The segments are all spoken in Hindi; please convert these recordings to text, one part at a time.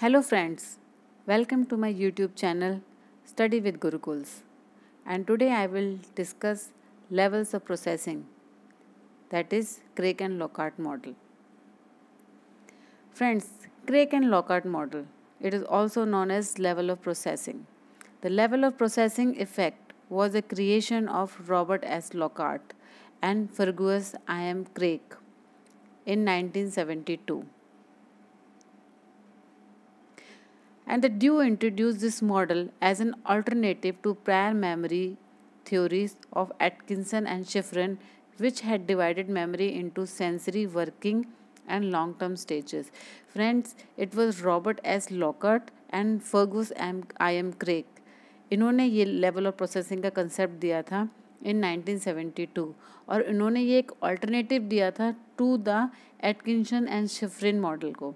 Hello friends, welcome to my YouTube channel Study with Gurukuls and today I will discuss levels of processing that is Craig and Lockhart model. Friends, Craig and Lockhart model it is also known as level of processing. The level of processing effect was a creation of Robert S. Lockhart and Fergus I. M. Craig in 1972. and the Dew introduced this model as an alternative to prior memory theories of Atkinson and Schifrin, which had divided memory into sensory working and long term stages. Friends, it was Robert S. Lockhart and Fergus M. I. M. Craig. इन्होंने ये लेवल ऑफ प्रोसेसिंग का कंसेप्ट दिया था इन 1972 और इन्होंने ये एक अल्टरनेटिव दिया था to Atkinson Atkinson and Shiffrin model को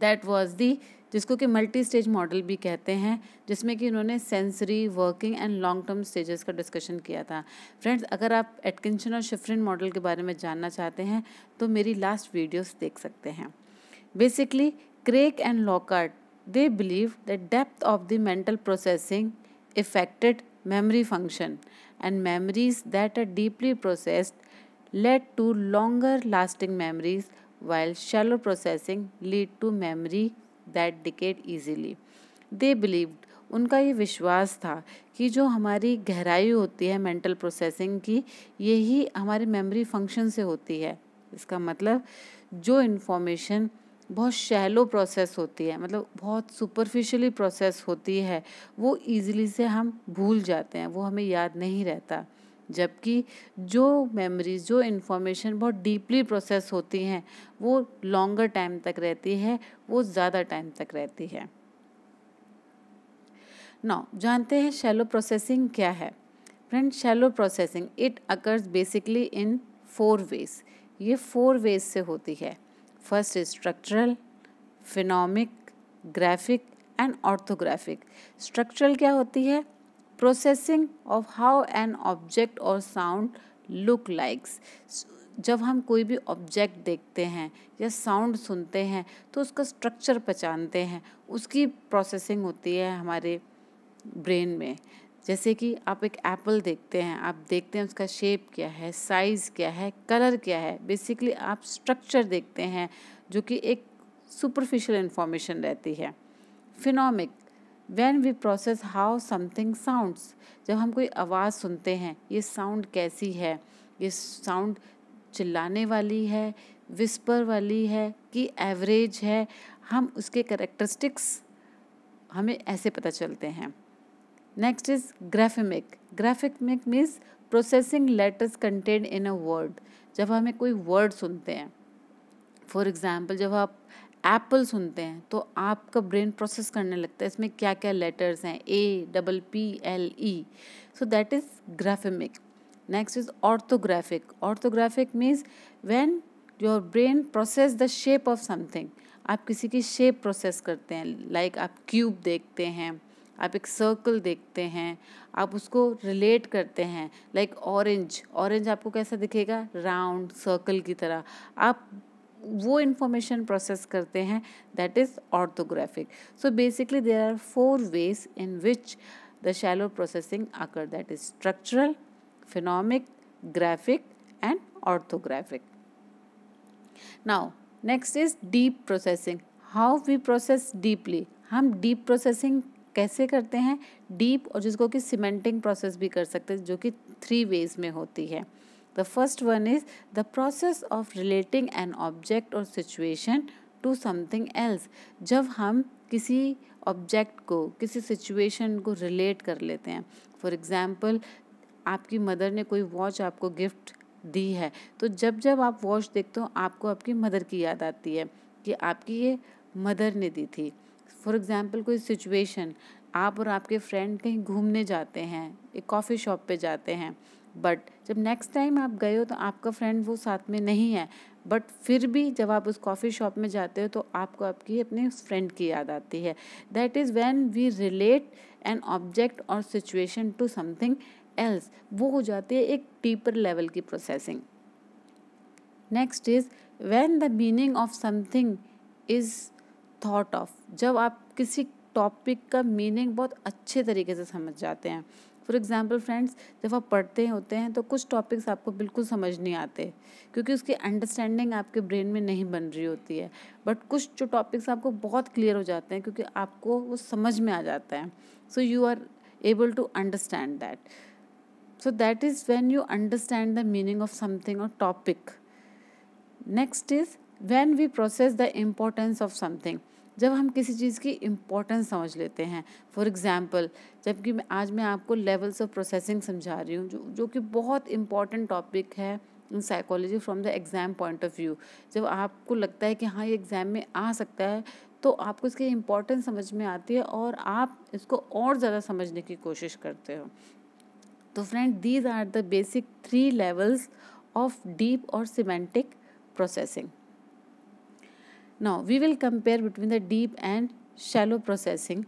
दैट वाज the जिसको कि मल्टी स्टेज मॉडल भी कहते हैं जिसमें कि उन्होंने sensory working and long term stages का डिस्कशन किया था फ्रेंड्स अगर आप एटकिंसन और शिफरिन मॉडल के बारे में जानना चाहते हैं तो मेरी लास्ट वीडियोस देख सकते हैं basically Craik and Lockhart they believe the depth of the mental processing affected memory function and memories that are deeply processed led to longer lasting memories while shallow processing lead to memory that decayed easily they believed उनका ये विश्वास था कि जो हमारी गहराई होती है मेंटल प्रोसेसिंग की यही हमारे मेमोरी फंक्शन से होती है इसका मतलब जो इन्फॉर्मेशन बहुत शैलो प्रोसेस होती है मतलब बहुत सुपरफिशली प्रोसेस होती है वो ईजिली से हम भूल जाते हैं वो हमें याद नहीं रहता जबकि जो मेमोरीज जो इन्फॉर्मेशन बहुत डीपली प्रोसेस होती हैं वो लॉन्गर टाइम तक रहती है वो ज़्यादा टाइम तक रहती है नौ जानते हैं शैलो प्रोसेसिंग क्या है friend shallow processing it occurs basically in four ways ये फोर वेज से होती है first structural phonemic graphic and orthographic structural क्या होती है processing of how an object और साउंड लुक लाइक्स जब हम कोई भी ऑब्जेक्ट देखते हैं या साउंड सुनते हैं तो उसका स्ट्रक्चर पहचानते हैं उसकी प्रोसेसिंग होती है हमारे ब्रेन में जैसे कि आप एक एप्पल देखते हैं आप देखते हैं उसका शेप क्या है साइज़ क्या है कलर क्या है बेसिकली आप स्ट्रक्चर देखते हैं जो कि एक सुपरफिशियल इन्फॉर्मेशन रहती है phonemic when we process how something sounds जब हम कोई आवाज़ सुनते हैं ये साउंड कैसी है ये साउंड चिल्लाने वाली है विस्पर वाली है कि एवरेज है हम उसके करेक्टरिस्टिक्स हमें ऐसे पता चलते हैं next is graphemic graphemic means processing letters content in a word जब हमें कोई वर्ड सुनते हैं फॉर एग्ज़ाम्पल जब आप एप्पल सुनते हैं तो आपका ब्रेन प्रोसेस करने लगता है इसमें क्या क्या लेटर्स हैं A double P L E so that is graphemic next is orthographic orthographic means when your brain process the shape of something आप किसी की शेप प्रोसेस करते हैं लाइक like आप क्यूब देखते हैं आप एक सर्कल देखते हैं आप उसको रिलेट करते हैं लाइक ऑरेंज ऑरेंज आपको कैसा दिखेगा राउंड सर्कल की तरह आप वो इन्फॉर्मेशन प्रोसेस करते हैं that is orthographic so basically there are four ways in which the shallow processing occur that is structural phonemic graphic and orthographic now next is deep processing how we process deeply हम डीप प्रोसेसिंग कैसे करते हैं डीप और जिसको कि सीमेंटिंग प्रोसेस भी कर सकते हैं जो कि थ्री वेज में होती है The first one is the process of relating an object or situation to something else जब हम किसी ऑब्जेक्ट को किसी सिचुएशन को रिलेट कर लेते हैं फॉर एग्ज़ाम्पल आपकी मदर ने कोई वॉच आपको गिफ्ट दी है तो जब जब आप वॉच देखते हो आपको आपकी मदर की याद आती है कि आपकी ये मदर ने दी थी फॉर एग्ज़ाम्पल कोई सिचुएशन आप और आपके फ्रेंड कहीं घूमने जाते हैं एक कॉफ़ी शॉप पे जाते हैं बट जब नेक्स्ट टाइम आप गए हो तो आपका फ्रेंड वो साथ में नहीं है बट फिर भी जब आप उस कॉफ़ी शॉप में जाते हो तो आपको आपकी अपने उस फ्रेंड की याद आती है that is when we relate an object और सिचुएशन टू समथिंग एल्स वो हो जाती है एक डीपर लेवल की processing next is when the meaning of something is thought of जब आप किसी टॉपिक का मीनिंग बहुत अच्छे तरीके से समझ जाते हैं फॉर एग्ज़ाम्पल फ्रेंड्स जब आप पढ़ते होते हैं तो कुछ टॉपिक्स आपको बिल्कुल समझ नहीं आते क्योंकि उसकी अंडरस्टैंडिंग आपके ब्रेन में नहीं बन रही होती है बट कुछ जो टॉपिक्स आपको बहुत क्लियर हो जाते हैं क्योंकि आपको वो समझ में आ जाता है so you are able to understand that so that is when you understand the meaning of something और topic next is when we process the importance of something जब हम किसी चीज़ की इम्पोर्टेंस समझ लेते हैं फॉर एग्ज़ाम्पल जबकि मैं आज मैं आपको लेवल्स ऑफ प्रोसेसिंग समझा रही हूँ जो जो कि बहुत इम्पॉर्टेंट टॉपिक है in psychology from the exam point of view जब आपको लगता है कि हाँ ये एग्ज़ाम में आ सकता है तो आपको इसकी इम्पोर्टेंस समझ में आती है और आप इसको और ज़्यादा समझने की कोशिश करते हो तो friend these are the basic three levels of deep और semantic processing Now we will compare between the deep and shallow processing.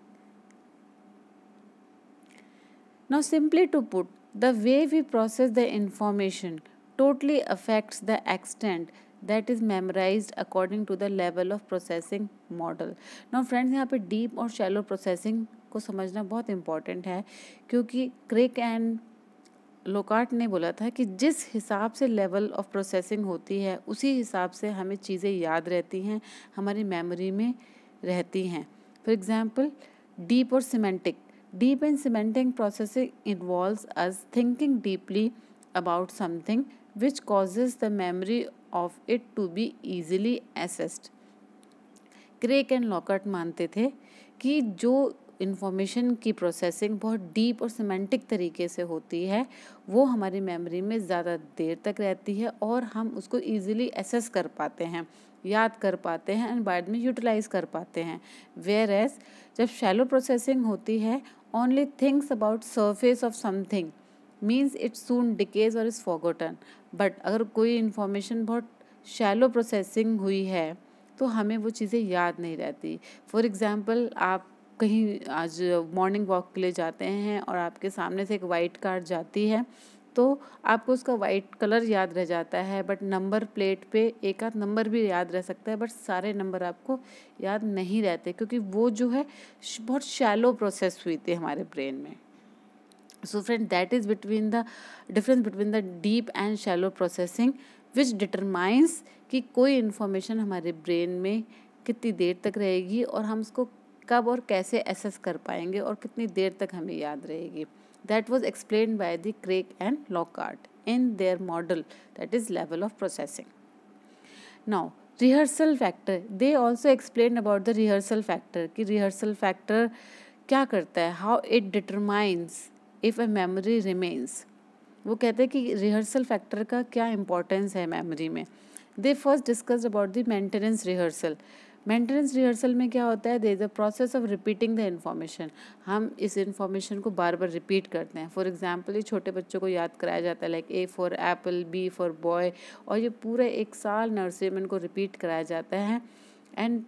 Now simply to put, the way we process the information totally affects the extent that is memorized according to the level of processing model. Now friends here deep or shallow processing को समझना बहुत important है क्योंकि क्रिक and लोकार्ट ने बोला था कि जिस हिसाब से लेवल ऑफ प्रोसेसिंग होती है उसी हिसाब से हमें चीज़ें याद रहती हैं हमारी मेमोरी में रहती हैं फॉर एग्ज़ाम्पल डीप और semantic deep and semantic processing involves us thinking deeply about something which causes the memory of it to be easily accessed Craik and Lockhart मानते थे कि जो इन्फॉर्मेशन की प्रोसेसिंग बहुत डीप और सिमेंटिक तरीके से होती है वो हमारी मेमोरी में ज़्यादा देर तक रहती है और हम उसको ईजिली एसेस कर पाते हैं याद कर पाते हैं एंड बाद में यूटिलाइज कर पाते हैं वेयर एज जब शैलो प्रोसेसिंग होती है only things about surface of something means it soon decays और इज़ फॉगोटन बट अगर कोई इन्फॉर्मेशन बहुत शैलो प्रोसेसिंग हुई है तो हमें वो चीज़ें याद नहीं रहती फॉर एग्ज़ाम्पल आप कहीं आज मॉर्निंग वॉक के लिए जाते हैं और आपके सामने से एक वाइट कार जाती है तो आपको उसका वाइट कलर याद रह जाता है बट नंबर प्लेट पे एक आध नंबर भी याद रह सकता है बट सारे नंबर आपको याद नहीं रहते क्योंकि वो जो है बहुत शैलो प्रोसेस हुई थी हमारे ब्रेन में so friend that is between the difference between the deep and shallow processing which determines कि कोई इन्फॉर्मेशन हमारे ब्रेन में कितनी देर तक रहेगी और हम उसको कब और कैसे एसेस कर पाएंगे और कितनी देर तक हमें याद रहेगी that was explain by the Craik and Lockhart in their model that is level of processing now rehearsal factor they also explain about the rehearsal factor कि रिहर्सल फैक्टर क्या करता है how it determines if a memory remains वो कहते हैं कि रिहर्सल फैक्टर का क्या इंपॉर्टेंस है मेमोरी में they first discuss about the maintenance rehearsal maintenance rehearsal में क्या होता है they is a process of repeating the information हम इस इन्फॉर्मेशन को बार बार रिपीट करते हैं फॉर एग्जाम्पल ये छोटे बच्चों को याद कराया जाता है like A for apple B for boy और ये पूरे एक साल नर्सरी में इनको रिपीट कराया जाता है and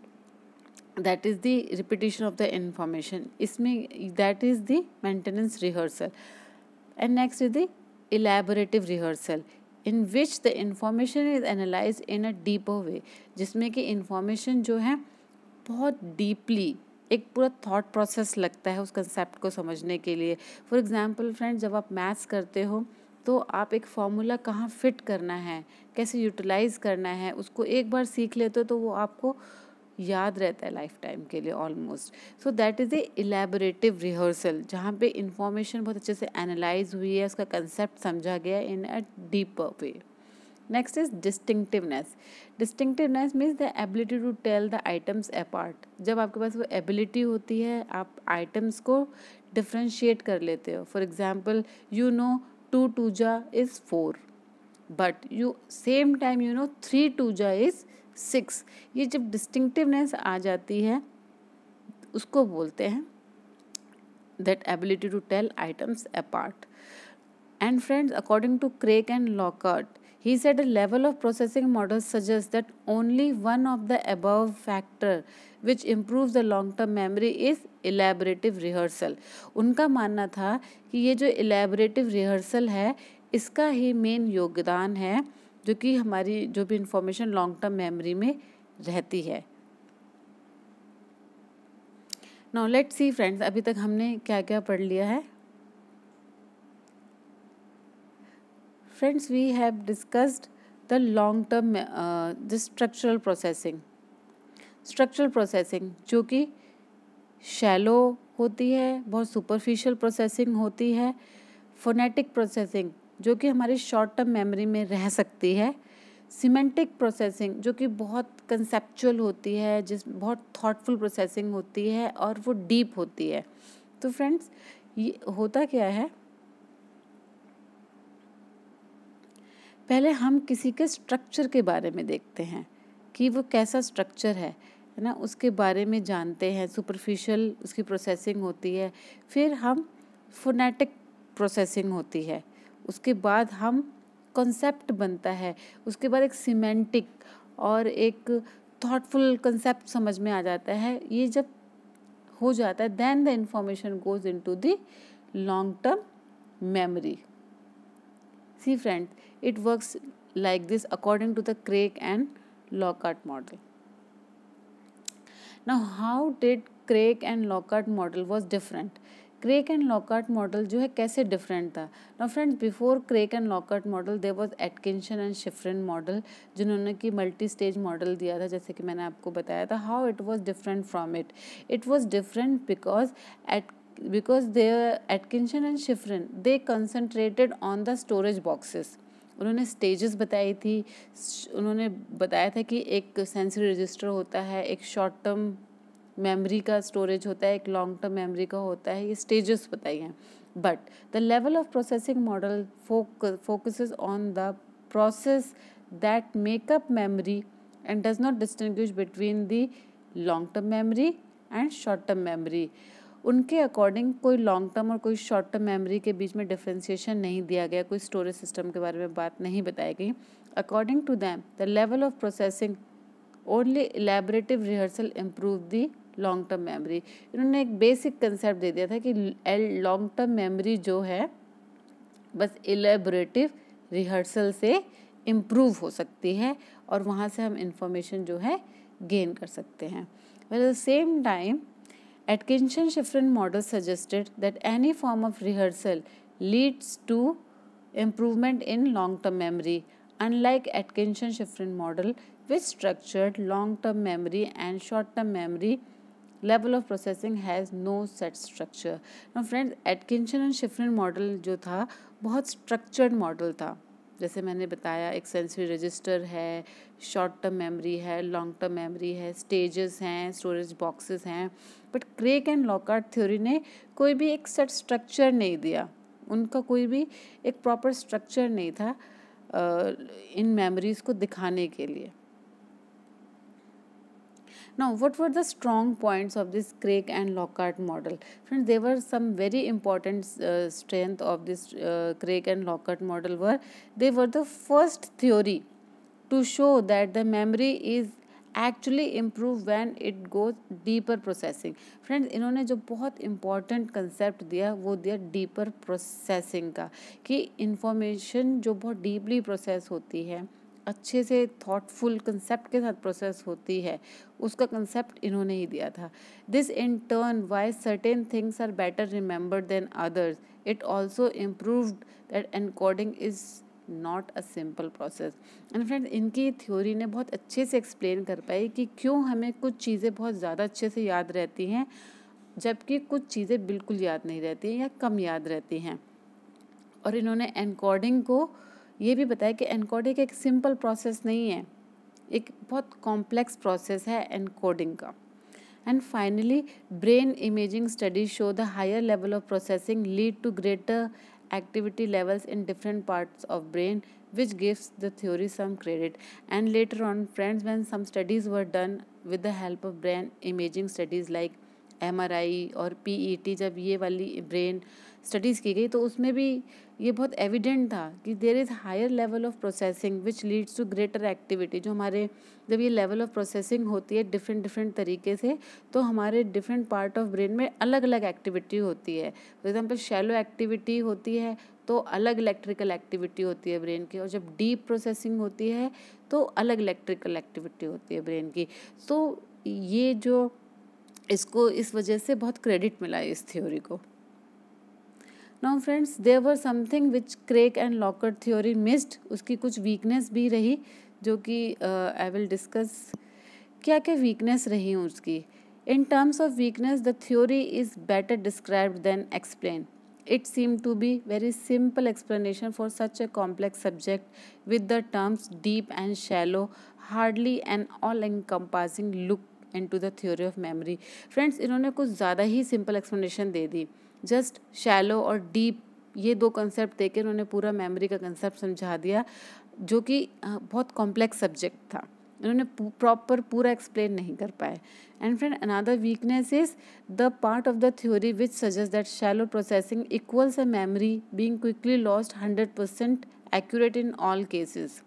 that is the repetition of the information इसमें that is the maintenance rehearsal and next is the elaborative rehearsal in which the information is analyse in a deeper way जिसमें कि इंफॉर्मेशन जो है बहुत डीपली एक पूरा थॉट प्रोसेस लगता है उस कंसेप्ट को समझने के लिए फॉर एग्ज़ाम्पल फ्रेंड जब आप मैथ्स करते हो तो आप एक फार्मूला कहाँ फिट करना है कैसे यूटिलाइज़ करना है उसको एक बार सीख लेते हो तो वो आपको याद रहता है लाइफ टाइम के लिए almost so that is a elaborative rehearsal जहाँ पे इंफॉर्मेशन बहुत अच्छे से एनालाइज हुई है उसका कंसेप्ट समझा गया in a deep way next is distinctiveness distinctiveness means the ability to tell the items apart जब आपके पास वो एबिलिटी होती है आप आइटम्स को डिफ्रेंशिएट कर लेते हो for example you know two twos is four but you same time you know three twos is six ये जब डिस्टिंक्टिवनेस आ जाती है उसको बोलते हैं that ability to tell items apart and friends according to Craik and Lockhart he said a level of processing model suggests that only one of the above factor which improves the long term memory is elaborative rehearsal उनका मानना था कि ये जो elaborative rehearsal है इसका ही मेन योगदान है जो कि हमारी जो भी इंफॉर्मेशन लॉन्ग टर्म मेमोरी में रहती है नाउ लेट्स सी फ्रेंड्स अभी तक हमने क्या क्या पढ़ लिया है friends we have discussed the long term the structural processing structural processing जो कि शैलो होती है बहुत सुपरफिशियल प्रोसेसिंग होती है फोनेटिक प्रोसेसिंग जो कि हमारी शॉर्ट टर्म मेमोरी में रह सकती है सीमेंटिक प्रोसेसिंग जो कि बहुत कंसेप्चुअल होती है जिस बहुत थॉटफुल प्रोसेसिंग होती है और वो डीप होती है तो फ्रेंड्स ये होता क्या है पहले हम किसी के स्ट्रक्चर के बारे में देखते हैं कि वो कैसा स्ट्रक्चर है है ना उसके बारे में जानते हैं सुपरफिशियल उसकी प्रोसेसिंग होती है फिर हम फोनेटिक प्रोसेसिंग होती है उसके बाद हम कंसेप्ट बनता है उसके बाद एक सीमेंटिक और एक थॉटफुल कंसेप्ट समझ में आ जाता है ये जब हो जाता है then the information goes into the long term memory see friend it works like this according to the Craik and Lockhart model now how did Craik and Lockhart model was different Craik and Lockhart model जो है कैसे डिफरेंट था ना friends before Craik and Lockhart model there was Atkinson and Shiffrin model जिन्होंने कि मल्टी स्टेज मॉडल दिया था जैसे कि मैंने आपको बताया था how it was different from it it was different because at because they Atkinson and Schifrin they concentrated on the storage boxes उन्होंने स्टेजेस बताई थी उन्होंने बताया था कि एक सेंसरी रजिस्टर होता है एक शॉर्ट टर्म मेमोरी का स्टोरेज होता है एक लॉन्ग टर्म मेमोरी का होता है ये स्टेजेस बताई हैं but the level of processing model focus on the process that makeup memory and does not distinguish between the long term memory and short term memory उनके अकॉर्डिंग कोई लॉन्ग टर्म और कोई शॉर्ट टर्म मेमोरी के बीच में डिफ्रेंसिएशन नहीं दिया गया कोई स्टोरेज सिस्टम के बारे में बात नहीं बताई गई according to them the level of processing only elaborative rehearsal improve the long term memory इन्होंने एक बेसिक कंसेप्ट दे दिया था कि लॉन्ग टर्म मेमोरी जो है बस एलेबोरेटिव रिहर्सल से इम्प्रूव हो सकती है और वहाँ से हम इंफॉर्मेशन जो है गेन कर सकते हैं at the same time Atkinson Shiffrin model suggested that any form of rehearsal leads to improvement in long term memory unlike atkinson shifrin model which structured long term memory and short term memory level of processing has no set structure ना friend Atkinson and Shiffrin model जो था बहुत स्ट्रक्चर्ड मॉडल था जैसे मैंने बताया एक सेंसरी रजिस्टर है शॉर्ट टर्म मेमोरी है लॉन्ग टर्म मेमोरी है स्टेजेस हैं स्टोरेज बॉक्सेस हैं but Craik and Lockhart theory ने कोई भी एक सेट स्ट्रक्चर नहीं दिया उनका कोई भी एक प्रॉपर स्ट्रक्चर नहीं था इन मेमोरीज़ को दिखाने के लिए Now, what were the strong points of this Craig and Lockhart model? Friends, there were some very important uh, strength of this uh, Craig and Lockhart model were they were the first theory to show that the memory is actually improve when it goes deeper processing friends इन्होंने जो बहुत इंपॉर्टेंट कंसेप्ट दिया वो दिया डीपर प्रोसेसिंग का कि इन्फॉर्मेशन जो बहुत डीपली प्रोसेस होती है अच्छे से थॉटफुल कंसेप्ट के साथ प्रोसेस होती है उसका कंसेप्ट इन्होंने ही दिया था this in turn why certain things are better remembered than others it also improved that encoding is not a simple process and friend इनकी थ्योरी ने बहुत अच्छे से एक्सप्लेन कर पाई कि क्यों हमें कुछ चीज़ें बहुत ज़्यादा अच्छे से याद रहती हैं जबकि कुछ चीज़ें बिल्कुल याद नहीं रहती हैं या कम याद रहती हैं और इन्होंने एनकोडिंग को ये भी बताया कि एनकोडिंग एक सिंपल प्रोसेस नहीं है एक बहुत कॉम्प्लेक्स प्रोसेस है एनकोडिंग का and finally brain imaging studies show the higher level of processing lead to greater activity levels in different parts of brain which gives the theory some credit and later on friends when some studies were done with the help of brain imaging studies like M R I और पी ई टी जब ये वाली ब्रेन स्टडीज़ की गई तो उसमें भी ये बहुत एविडेंट था कि there is higher level of processing which leads to greater activity जो हमारे जब ये लेवल ऑफ प्रोसेसिंग होती है डिफरेंट डिफरेंट तरीके से तो हमारे डिफरेंट पार्ट ऑफ ब्रेन में अलग अलग एक्टिविटी होती है फॉर एग्जाम्पल शैलो एक्टिविटी होती है तो अलग इलेक्ट्रिकल एक्टिविटी होती है ब्रेन की और जब डीप प्रोसेसिंग होती है तो अलग इलेक्ट्रिकल एक्टिविटी होती है ब्रेन की तो ये जो इसको इस वजह से बहुत क्रेडिट मिला है इस थ्योरी को Now, friends, there were something which Craig and Lockhart theory missed. उसकी कुछ वीकनेस भी रही जो कि आई विल डिस्कस क्या क्या वीकनेस रही उसकी In terms of weakness, the theory is better described than explained. It seemed to be very simple explanation for such a complex subject with the terms deep and shallow, hardly an all-encompassing look and to the theory of memory friends इन्होंने कुछ ज़्यादा ही सिंपल एक्सप्लेनेशन दे दी जस्ट शैलो और डीप ये दो कंसेप्ट देकर उन्होंने पूरा मेमोरी का कंसेप्ट समझा दिया जो कि बहुत कॉम्प्लेक्स सब्जेक्ट था इन्होंने प्रॉपर पूरा एक्सप्लेन नहीं कर पाए and friend another weakness is the part of the theory which suggest that shallow processing equals a memory being quickly lost hundred percent accurate in all cases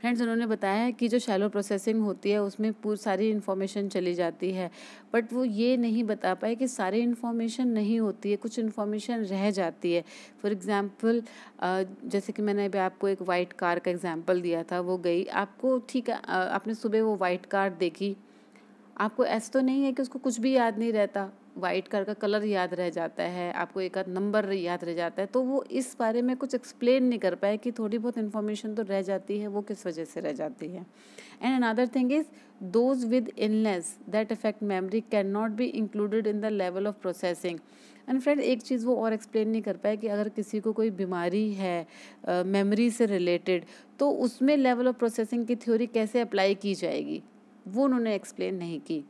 friends उन्होंने बताया कि जो शैलो प्रोसेसिंग होती है उसमें पूरी सारी इन्फॉर्मेशन चली जाती है बट वो ये नहीं बता पाए कि सारी इन्फॉर्मेशन नहीं होती है कुछ इन्फॉर्मेशन रह जाती है फॉर एग्ज़ाम्पल जैसे कि मैंने अभी आपको एक वाइट कार का एग्ज़ाम्पल दिया था वो गई आपको ठीक है आपने सुबह वो वाइट कार देखी आपको ऐसा तो नहीं है कि उसको कुछ भी याद नहीं रहता वाइट कार का कलर याद रह जाता है आपको एक आध नंबर याद रह जाता है तो वो इस बारे में कुछ एक्सप्लेन नहीं कर पाए कि थोड़ी बहुत इन्फॉर्मेशन तो रह जाती है वो किस वजह से रह जाती है and another thing is those with illness that affect memory can not be included in the level of processing and friend एक चीज़ वो और एक्सप्लेन नहीं कर पाए कि अगर किसी को कोई बीमारी है मेमोरी uh, से रिलेटेड तो उसमें लेवल ऑफ प्रोसेसिंग की थ्योरी कैसे अप्लाई की जाएगी वो उन्होंने एक्सप्लेन नहीं की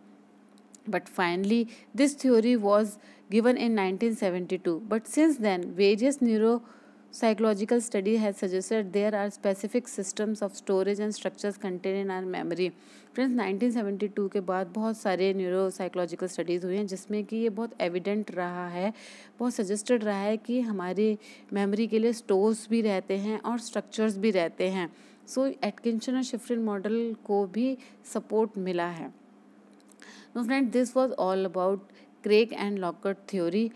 But finally, this theory was given in 1972. But since then, various neuro psychological study has suggested there are specific systems of storage and structures contained in our memory. friends 1972 के बाद बहुत सारे न्यूरोसाइकोलॉजिकल स्टडीज़ हुई हैं जिसमें कि ये बहुत एविडेंट रहा है बहुत सजेस्टेड रहा है कि हमारी मेमोरी के लिए स्टोर्स भी रहते हैं और स्ट्रक्चर्स भी रहते हैं सो एटकिंसन और शिफ्रिन मॉडल को भी सपोर्ट मिला है तो friend this was all about Craik and Lockhart theory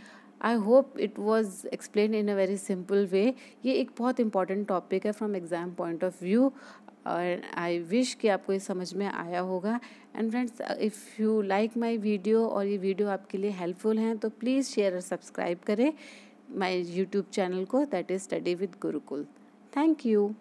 I hope it was explain in a very simple way ये एक बहुत इंपॉर्टेंट टॉपिक है from exam point of view और आई विश कि आपको ये समझ में आया होगा and friends if you like my video और ये वीडियो आपके लिए हेल्पफुल हैं तो प्लीज़ शेयर और सब्सक्राइब करें माई यूट्यूब चैनल को that is study with Gurukul thank you